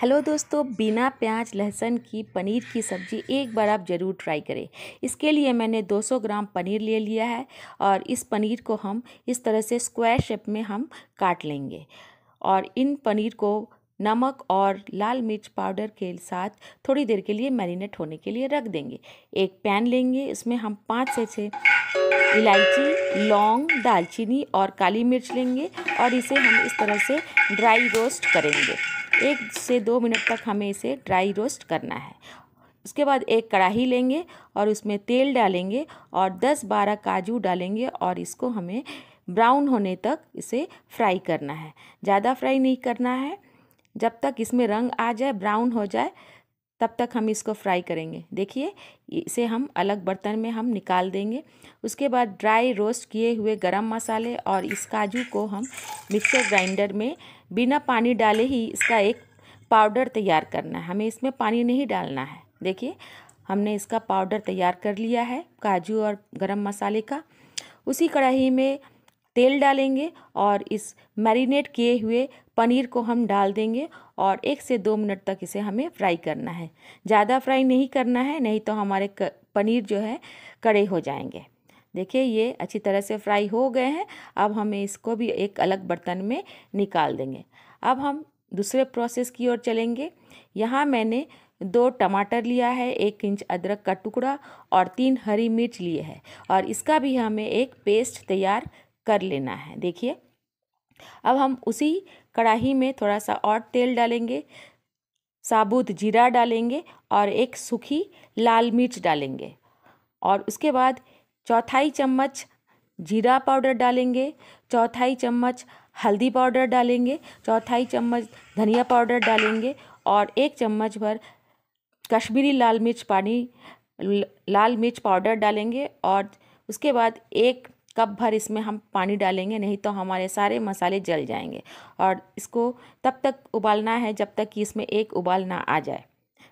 hello दोस्तों बिना प्याज लहसन की पनीर की सब्ज़ी एक बार आप ज़रूर ट्राई करें इसके लिए मैंने 200 ग्राम पनीर ले लिया है और इस पनीर को हम इस तरह से स्क्वायर शेप में हम काट लेंगे और इन पनीर को नमक और लाल मिर्च पाउडर के साथ थोड़ी देर के लिए मैरिनेट होने के लिए रख देंगे एक पैन लेंगे इसमें हम पाँच से छः इलायची लौंग दालचीनी और काली मिर्च लेंगे और इसे हम इस तरह से ड्राई रोस्ट करेंगे एक से दो मिनट तक हमें इसे ड्राई रोस्ट करना है उसके बाद एक कढ़ाई लेंगे और उसमें तेल डालेंगे और 10-12 काजू डालेंगे और इसको हमें ब्राउन होने तक इसे फ्राई करना है ज़्यादा फ्राई नहीं करना है जब तक इसमें रंग आ जाए ब्राउन हो जाए तब तक हम इसको फ्राई करेंगे देखिए इसे हम अलग बर्तन में हम निकाल देंगे उसके बाद ड्राई रोस्ट किए हुए गरम मसाले और इस काजू को हम मिक्सर ग्राइंडर में बिना पानी डाले ही इसका एक पाउडर तैयार करना है हमें इसमें पानी नहीं डालना है देखिए हमने इसका पाउडर तैयार कर लिया है काजू और गरम मसाले का उसी कढ़ाई में तेल डालेंगे और इस मैरिनेट किए हुए पनीर को हम डाल देंगे और एक से दो मिनट तक इसे हमें फ्राई करना है ज़्यादा फ्राई नहीं करना है नहीं तो हमारे पनीर जो है कड़े हो जाएंगे देखिए ये अच्छी तरह से फ्राई हो गए हैं अब हमें इसको भी एक अलग बर्तन में निकाल देंगे अब हम दूसरे प्रोसेस की ओर चलेंगे यहाँ मैंने दो टमाटर लिया है एक इंच अदरक का टुकड़ा और तीन हरी मिर्च लिए है और इसका भी हमें एक पेस्ट तैयार कर लेना है देखिए अब हम उसी कढ़ाही में थोड़ा सा और तेल डालेंगे साबुत जीरा डालेंगे और एक सूखी लाल मिर्च डालेंगे और उसके बाद चौथाई चम्मच जीरा पाउडर डालेंगे चौथाई चम्मच हल्दी पाउडर डालेंगे चौथाई चम्मच धनिया पाउडर डालेंगे और एक चम्मच भर कश्मीरी लाल मिर्च पानी लाल मिर्च पाउडर डालेंगे और उसके बाद एक कप भर इसमें हम पानी डालेंगे नहीं तो हमारे सारे मसाले जल जाएंगे और इसको तब तक उबालना है जब तक कि इसमें एक उबाल ना आ जाए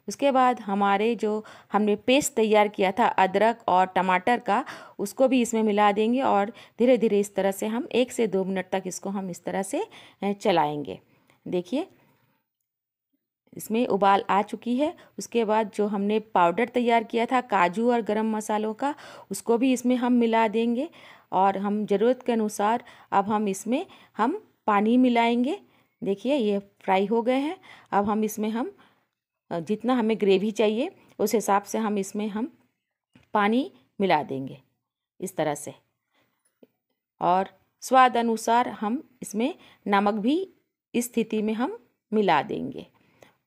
उसके बाद हमारे जो हमने पेस्ट तैयार किया था अदरक और टमाटर का उसको भी इसमें मिला देंगे और धीरे धीरे इस तरह से हम एक से दो मिनट तक इसको हम इस तरह से चलाएंगे देखिए इसमें उबाल आ चुकी है उसके बाद जो हमने पाउडर तैयार किया था काजू और गरम मसालों का उसको भी इसमें हम मिला देंगे और हम ज़रूरत के अनुसार अब हम इसमें हम पानी मिलाएंगे देखिए ये फ्राई हो गए हैं अब हम इसमें हम जितना हमें ग्रेवी चाहिए उस हिसाब से हम इसमें हम पानी मिला देंगे इस तरह से और स्वाद अनुसार हम इसमें नमक भी इस स्थिति में हम मिला देंगे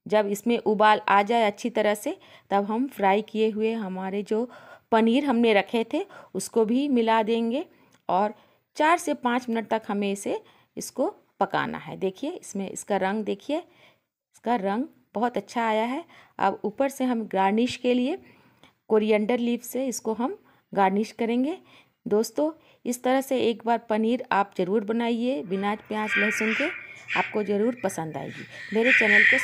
जब इसमें उबाल आ जाए अच्छी तरह से तब हम फ्राई किए हुए हमारे जो पनीर हमने रखे थे उसको भी मिला देंगे और चार से पाँच मिनट तक हमें इसे इसको पकाना है देखिए इसमें इसका रंग देखिए इसका रंग बहुत अच्छा आया है अब ऊपर से हम गार्निश के लिए कोरिएंडर लीव से इसको हम गार्निश करेंगे दोस्तों इस तरह से एक बार पनीर आप ज़रूर बनाइए बिना प्याज लहसुन के आपको ज़रूर पसंद आएगी मेरे चैनल को